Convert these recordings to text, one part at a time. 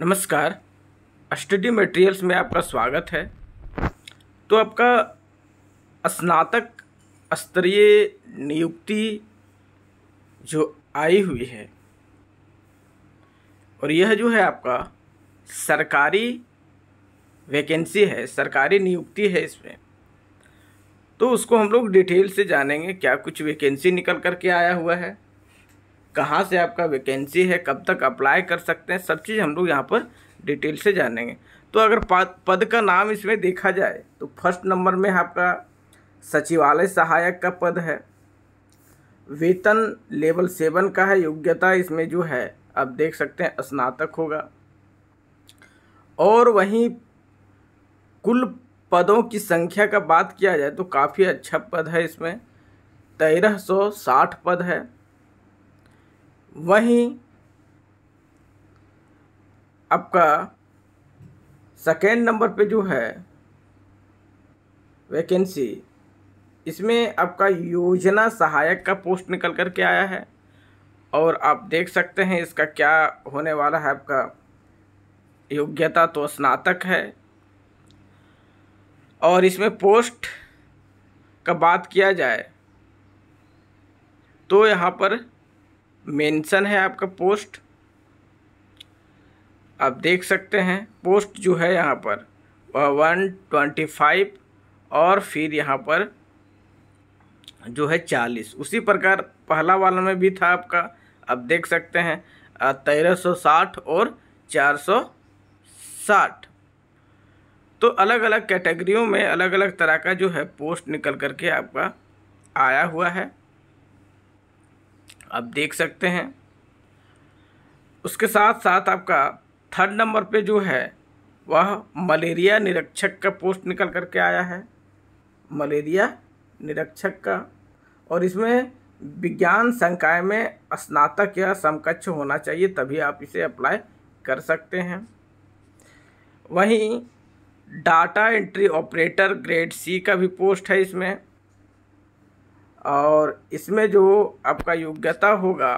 नमस्कार study materials में आपका स्वागत है तो आपका स्नातक स्तरीय नियुक्ति जो आई हुई है और यह जो है आपका सरकारी वैकेंसी है सरकारी नियुक्ति है इसमें तो उसको हम लोग डिटेल से जानेंगे क्या कुछ वैकेंसी निकल करके आया हुआ है कहाँ से आपका वैकेंसी है कब तक अप्लाई कर सकते हैं सब चीज़ हम लोग यहाँ पर डिटेल से जानेंगे तो अगर पद का नाम इसमें देखा जाए तो फर्स्ट नंबर में आपका सचिवालय सहायक का पद है वेतन लेवल सेवन का है योग्यता इसमें जो है आप देख सकते हैं स्नातक होगा और वहीं कुल पदों की संख्या का बात किया जाए तो काफ़ी अच्छा पद है इसमें तेरह सौ साठ पद है वहीं आपका सेकेंड नंबर पे जो है वैकेंसी इसमें आपका योजना सहायक का पोस्ट निकल कर के आया है और आप देख सकते हैं इसका क्या होने वाला है आपका योग्यता तो स्नातक है और इसमें पोस्ट का बात किया जाए तो यहाँ पर मेंशन है आपका पोस्ट आप देख सकते हैं पोस्ट जो है यहाँ पर वह वन ट्वेंटी फाइव और फिर यहाँ पर जो है चालीस उसी प्रकार पहला वाला में भी था आपका आप देख सकते हैं तेरह सौ साठ और चार सौ साठ तो अलग अलग कैटेगरियों में अलग अलग तरह का जो है पोस्ट निकल करके आपका आया हुआ है आप देख सकते हैं उसके साथ साथ आपका थर्ड नंबर पे जो है वह मलेरिया निरीक्षक का पोस्ट निकल करके आया है मलेरिया निरीक्षक का और इसमें विज्ञान संकाय में स्नातक या समकक्ष होना चाहिए तभी आप इसे अप्लाई कर सकते हैं वहीं data entry operator grade C का भी पोस्ट है इसमें और इसमें जो आपका योग्यता होगा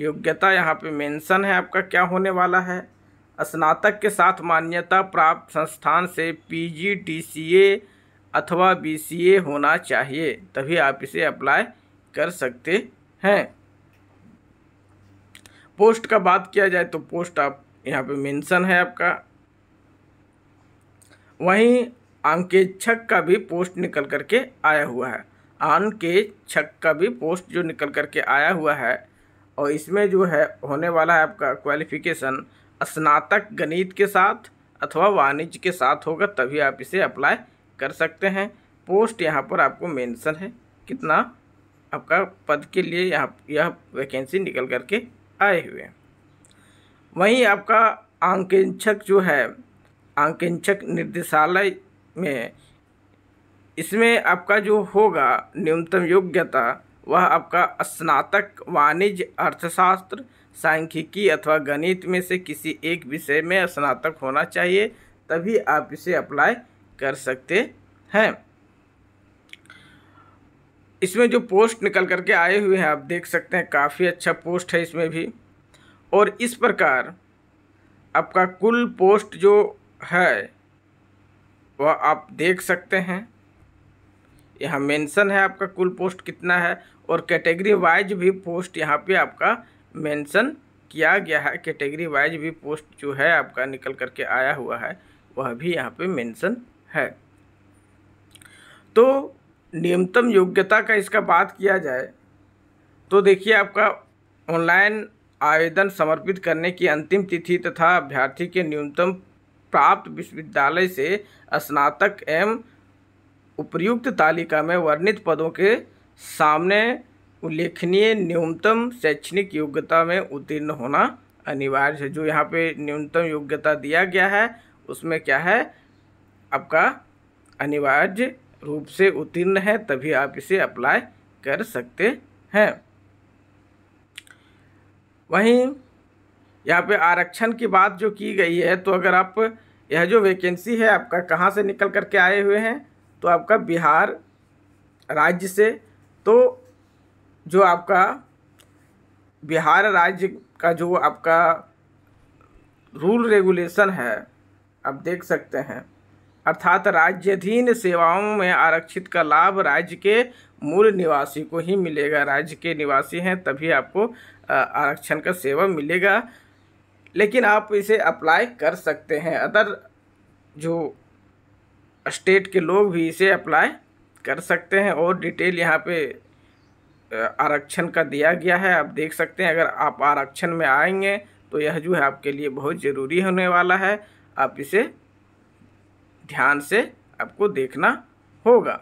योग्यता यहाँ पे मेंशन है आपका क्या होने वाला है स्नातक के साथ मान्यता प्राप्त संस्थान से पीजी डीसीए अथवा बीसीए होना चाहिए तभी आप इसे अप्लाई कर सकते हैं पोस्ट का बात किया जाए तो पोस्ट आप यहाँ पे मेंशन है आपका वहीं अंकेक्षक का भी पोस्ट निकल करके आया हुआ है आन के छक का भी पोस्ट जो निकल कर के आया हुआ है और इसमें जो है होने वाला है आपका क्वालिफिकेशन स्नातक गणित के साथ अथवा वाणिज्य के साथ होगा तभी आप इसे अप्लाई कर सकते हैं पोस्ट यहाँ पर आपको मेंशन है कितना आपका पद के लिए यहाँ यह वैकेंसी निकल कर के आए हुए वहीं आपका आंकेक्षक जो है आंकेक्षक निर्देशालय में इसमें आपका जो होगा न्यूनतम योग्यता वह आपका स्नातक वाणिज्य अर्थशास्त्र सांख्यिकी अथवा गणित में से किसी एक विषय में स्नातक होना चाहिए तभी आप इसे अप्लाई कर सकते हैं इसमें जो पोस्ट निकल करके आए हुए हैं आप देख सकते हैं काफ़ी अच्छा पोस्ट है इसमें भी और इस प्रकार आपका कुल पोस्ट जो है वह आप देख सकते हैं यहाँ मेंशन है आपका कुल पोस्ट कितना है और कैटेगरी वाइज भी पोस्ट यहाँ पे आपका मेंशन किया गया है कैटेगरी वाइज भी पोस्ट जो है आपका निकल करके आया हुआ है वह भी यहाँ पे मेंशन है तो न्यूनतम योग्यता का इसका बात किया जाए तो देखिए आपका ऑनलाइन आवेदन समर्पित करने की अंतिम तिथि तथा अभ्यर्थी के न्यूनतम प्राप्त विश्वविद्यालय से स्नातक एवं उपयुक्त तालिका में वर्णित पदों के सामने उल्लेखनीय न्यूनतम शैक्षणिक योग्यता में उत्तीर्ण होना अनिवार्य है जो यहाँ पे न्यूनतम योग्यता दिया गया है उसमें क्या है आपका अनिवार्य रूप से उत्तीर्ण है तभी आप इसे अप्लाई कर सकते हैं वहीं यहाँ पे आरक्षण की बात जो की गई है तो अगर आप यह जो वैकेंसी है आपका कहाँ से निकल करके आए हुए हैं तो आपका बिहार राज्य से तो जो आपका बिहार राज्य का जो आपका रूल रेगुलेशन है आप देख सकते हैं अर्थात राज्यधीन सेवाओं में आरक्षित का लाभ राज्य के मूल निवासी को ही मिलेगा राज्य के निवासी हैं तभी आपको आरक्षण का सेवा मिलेगा लेकिन आप इसे अप्लाई कर सकते हैं अदर जो स्टेट के लोग भी इसे अप्लाई कर सकते हैं और डिटेल यहाँ पे आरक्षण का दिया गया है आप देख सकते हैं अगर आप आरक्षण में आएंगे तो यह जो है आपके लिए बहुत ज़रूरी होने वाला है आप इसे ध्यान से आपको देखना होगा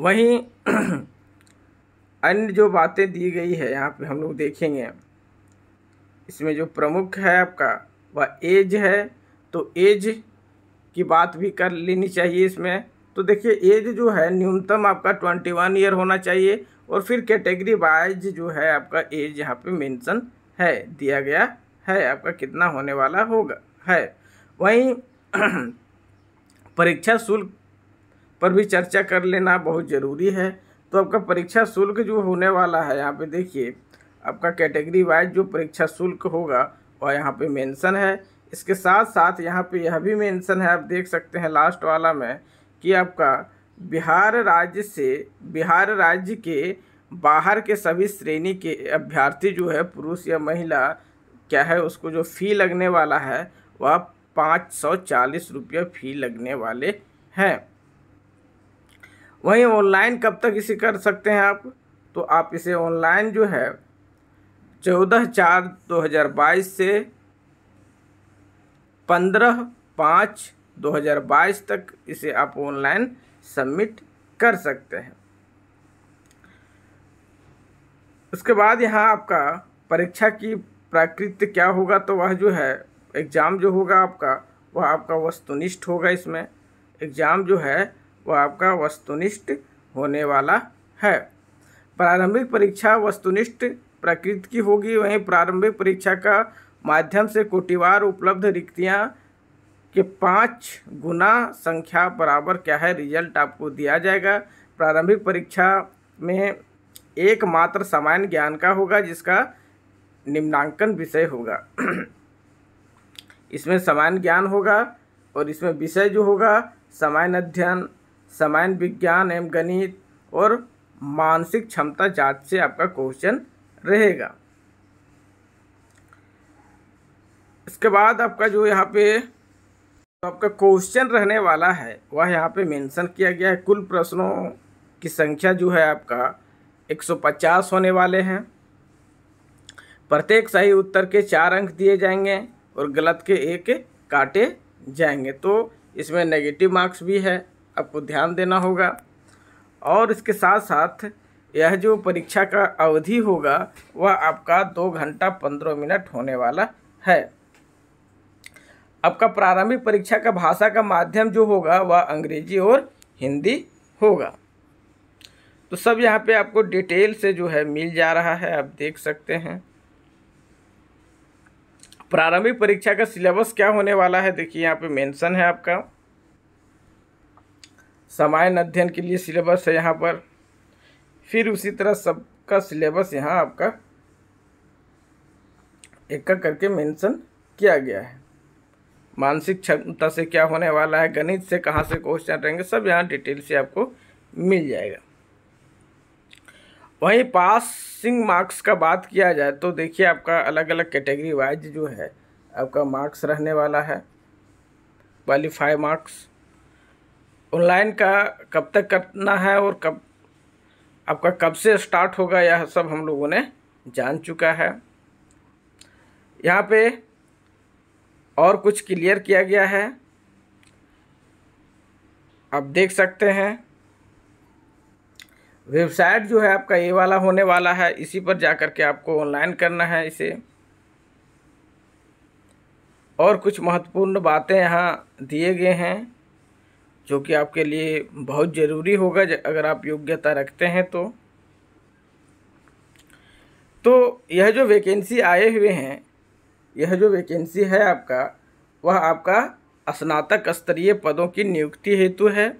वहीं अन्य जो बातें दी गई है यहाँ पे हम लोग देखेंगे इसमें जो प्रमुख है आपका वह एज है तो एज की बात भी कर लेनी चाहिए इसमें तो देखिए एज जो है न्यूनतम आपका ट्वेंटी वन ईयर होना चाहिए और फिर कैटेगरी वाइज जो है आपका एज यहाँ पे मेंशन है दिया गया है आपका कितना होने वाला होगा है वहीं परीक्षा शुल्क पर भी चर्चा कर लेना बहुत ज़रूरी है तो आपका परीक्षा शुल्क जो होने वाला है यहाँ पे देखिए आपका कैटेगरी वाइज जो परीक्षा शुल्क होगा वह यहाँ पे मेंशन है इसके साथ साथ यहाँ पे यह भी मेंशन है आप देख सकते हैं लास्ट वाला में कि आपका बिहार राज्य से बिहार राज्य के बाहर के सभी श्रेणी के अभ्यर्थी जो है पुरुष या महिला क्या है उसको जो फ़ी लगने वाला है वह पाँच सौ चालीस रुपये फ़ी लगने वाले हैं वहीं ऑनलाइन कब तक इसे कर सकते हैं आप तो आप इसे ऑनलाइन जो है चौदह चार दो हज़ार बाईस से पंद्रह पाँच दो हजार बाईस तक इसे आप ऑनलाइन सबमिट कर सकते हैं उसके बाद यहाँ आपका परीक्षा की प्राकृत्य क्या होगा तो वह जो है एग्ज़ाम जो होगा आपका वह आपका वस्तुनिष्ठ होगा इसमें एग्ज़ाम जो है वह आपका वस्तुनिष्ठ होने वाला है प्रारंभिक परीक्षा वस्तुनिष्ठ प्रकृति की होगी वहीं प्रारंभिक परीक्षा का माध्यम से कोटिवार उपलब्ध रिक्तियाँ के पाँच गुना संख्या बराबर क्या है रिजल्ट आपको दिया जाएगा प्रारंभिक परीक्षा में एकमात्र सामान्य ज्ञान का होगा जिसका निम्नांकन विषय होगा इसमें सामान्य ज्ञान होगा और इसमें विषय जो होगा सामान्य अध्ययन सामान्य विज्ञान एवं गणित और मानसिक क्षमता जांच से आपका क्वेश्चन रहेगा उसके बाद आपका जो यहाँ पे तो आपका क्वेश्चन रहने वाला है वह यहाँ पे मेंशन किया गया है कुल प्रश्नों की संख्या जो है आपका 150 होने वाले हैं प्रत्येक सही उत्तर के चार अंक दिए जाएंगे और गलत के एक काटे जाएंगे तो इसमें नेगेटिव मार्क्स भी है आपको ध्यान देना होगा और इसके साथ साथ यह जो परीक्षा का अवधि होगा वह आपका दो घंटा पंद्रह मिनट होने वाला है आपका प्रारंभिक परीक्षा का भाषा का माध्यम जो होगा वह अंग्रेजी और हिंदी होगा तो सब यहाँ पे आपको डिटेल से जो है मिल जा रहा है आप देख सकते हैं प्रारंभिक परीक्षा का सिलेबस क्या होने वाला है देखिए यहाँ पे मेंशन है आपका सामान्य अध्ययन के लिए सिलेबस है यहाँ पर फिर उसी तरह सबका सिलेबस यहाँ आपका एक करके मेंशन किया गया है मानसिक क्षमता से क्या होने वाला है गणित से कहाँ से क्वेश्चन रहेंगे सब यहाँ डिटेल से आपको मिल जाएगा वहीं पासिंग मार्क्स का बात किया जाए तो देखिए आपका अलग अलग कैटेगरी वाइज जो है आपका मार्क्स रहने वाला है क्वालिफाई मार्क्स ऑनलाइन का कब तक करना है और कब आपका कब से स्टार्ट होगा यह सब हम लोगों ने जान चुका है यहाँ पे और कुछ क्लियर किया गया है आप देख सकते हैं वेबसाइट जो है आपका ये वाला होने वाला है इसी पर जा करके के आपको ऑनलाइन करना है इसे और कुछ महत्वपूर्ण बातें यहाँ दिए गए हैं जो कि आपके लिए बहुत ज़रूरी होगा अगर आप योग्यता रखते हैं तो तो यह जो वैकेंसी आए हुए हैं यह जो वैकेंसी है आपका वह आपका स्नातक स्तरीय पदों की नियुक्ति हेतु है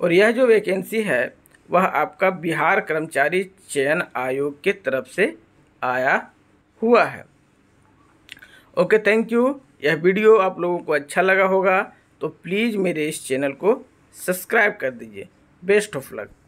और यह जो वैकेंसी है वह आपका बिहार कर्मचारी चयन आयोग के तरफ से आया हुआ है ओके थैंक यू यह वीडियो आप लोगों को अच्छा लगा होगा तो प्लीज़ मेरे इस चैनल को सब्सक्राइब कर दीजिए बेस्ट ऑफ लक